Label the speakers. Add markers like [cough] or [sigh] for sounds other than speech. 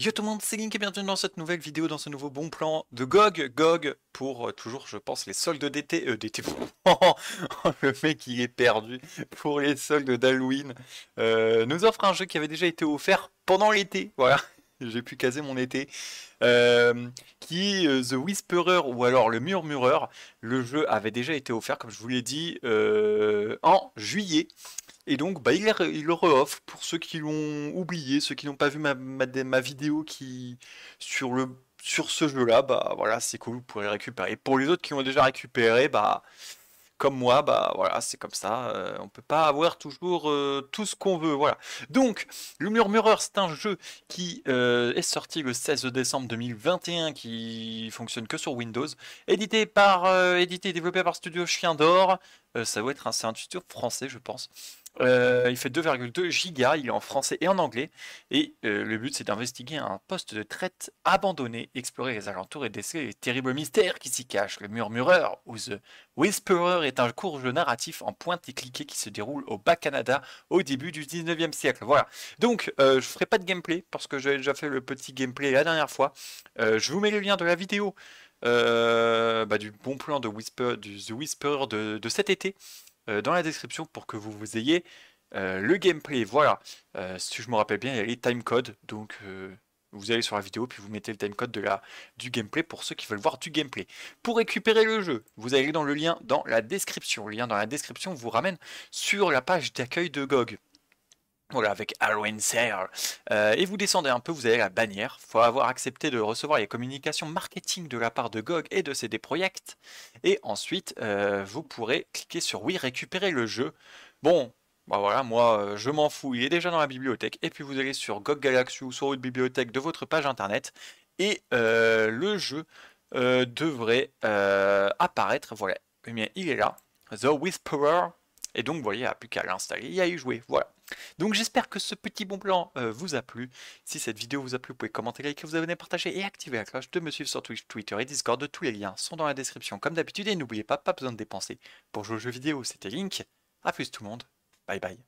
Speaker 1: Yo tout le monde, c'est Link et bienvenue dans cette nouvelle vidéo, dans ce nouveau bon plan de GOG. GOG pour euh, toujours, je pense, les soldes d'été. Euh, d'été. [laughs] Oh, le mec, il est perdu pour les soldes d'Halloween. Euh, nous offre un jeu qui avait déjà été offert pendant l'été. Voilà, [laughs] j'ai pu caser mon été. Euh, qui est The Whisperer ou alors Le Murmureur. Le jeu avait déjà été offert, comme je vous l'ai dit, en juillet. Et donc, bah, il, le re-offre pour ceux qui l'ont oublié, ceux qui n'ont pas vu ma, ma, vidéo qui sur le sur ce jeu-là, bah voilà, c'est cool, vous pourrez le récupérer. Pour les autres qui ont déjà récupéré, bah comme moi, bah voilà, c'est comme ça. on euh, on peut pas avoir toujours euh, tout ce qu'on veut, voilà. Donc, Le Murmureur, c'est un jeu qui euh, est sorti le 16 décembre 2021, qui fonctionne que sur Windows, édité par, édité développé par Studio Chien d'Or. ça doit être un, un français, je pense. Euh, il fait 2,2 gigas, il est en français et en anglais. Et euh, le but, c'est d'investiguer un poste de traite abandonné, explorer les alentours et déceler les terribles mystères qui s'y cachent. Le murmureur ou The Whisperer est un court jeu narratif en pointe et cliquée qui se déroule au Bas-Canada au début du 19e siècle. Voilà. Donc, je euh, je ferai pas de gameplay parce que j'avais déjà fait le petit gameplay la dernière fois. je vous mets le lien de la vidéo. Bah, du bon plan de Whisper, du The Whisperer de cet été euh, dans la description pour que vous, ayez euh, le gameplay. Voilà, euh, si je me rappelle bien, il y a les timecodes, donc vous allez sur la vidéo, puis vous mettez le timecode du gameplay pour ceux qui veulent voir du gameplay. Pour récupérer le jeu, vous allez dans le lien dans la description. Le lien dans la description vous ramène sur la page d'accueil de GOG. Voilà, avec Halloween sale. Euh, et vous descendez un peu, vous avez la bannière. Faut avoir accepté de recevoir les communications marketing de la part de GOG et de CD Projekt. Et ensuite, euh, vous pourrez cliquer sur oui, récupérer le jeu. Bon, bah voilà, moi, euh, je m'en fous, il est déjà dans la bibliothèque. Et puis vous allez sur GOG Galaxy ou sur votre bibliothèque de votre page internet. Et le jeu devrait apparaître. Voilà, eh bien, il est là. The Whisperer. Et donc, vous voyez, il n'y a plus qu'à l'installer y a eu joué, Voilà. Donc j'espère que ce petit bon plan euh, vous a plu. Si cette vidéo vous a plu, vous pouvez commenter, liker, vous abonner, partager et activer la cloche de me suivre sur Twitch, Twitter et Discord. Tous les liens sont dans la description comme d'habitude et n'oubliez pas, pas besoin de dépenser. Pour jouer aux jeux vidéo, c'était Link. A plus tout le monde. Bye bye.